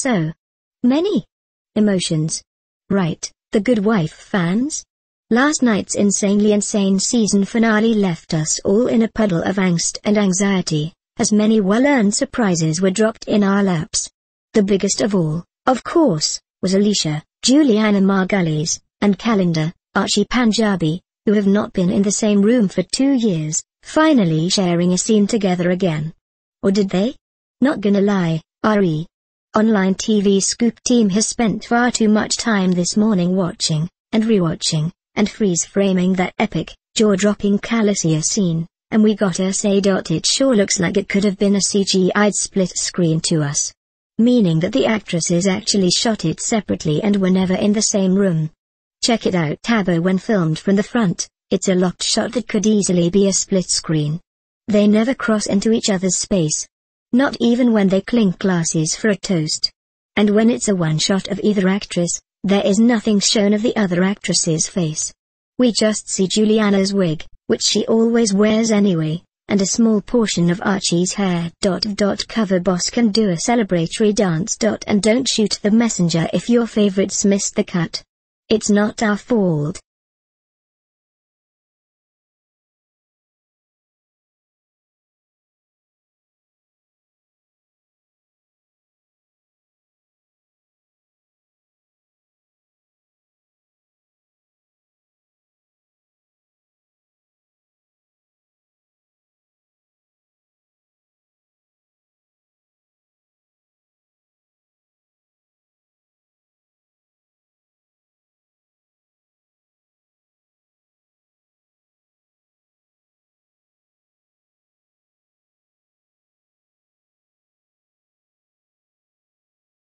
So many emotions. Right, the Good Wife fans? Last night's insanely insane season finale left us all in a puddle of angst and anxiety, as many well-earned surprises were dropped in our laps. The biggest of all, of course, was Alicia, Juliana Margulies, and Calendar, Archie Panjabi, who have not been in the same room for two years, finally sharing a scene together again. Or did they? Not gonna lie, R.E., online TV scoop team has spent far too much time this morning watching, and rewatching, and freeze-framing that epic, jaw-dropping Calasia scene, and we gotta say. It sure looks like it could have been a CGI'd split screen to us. Meaning that the actresses actually shot it separately and were never in the same room. Check it out Tabo when filmed from the front, it's a locked shot that could easily be a split screen. They never cross into each other's space, not even when they clink glasses for a toast. And when it's a one-shot of either actress, there is nothing shown of the other actress's face. We just see Juliana's wig, which she always wears anyway, and a small portion of Archie's hair. Dot dot cover boss can do a celebratory dance. Dot and don't shoot the messenger if your favorites missed the cut. It's not our fault.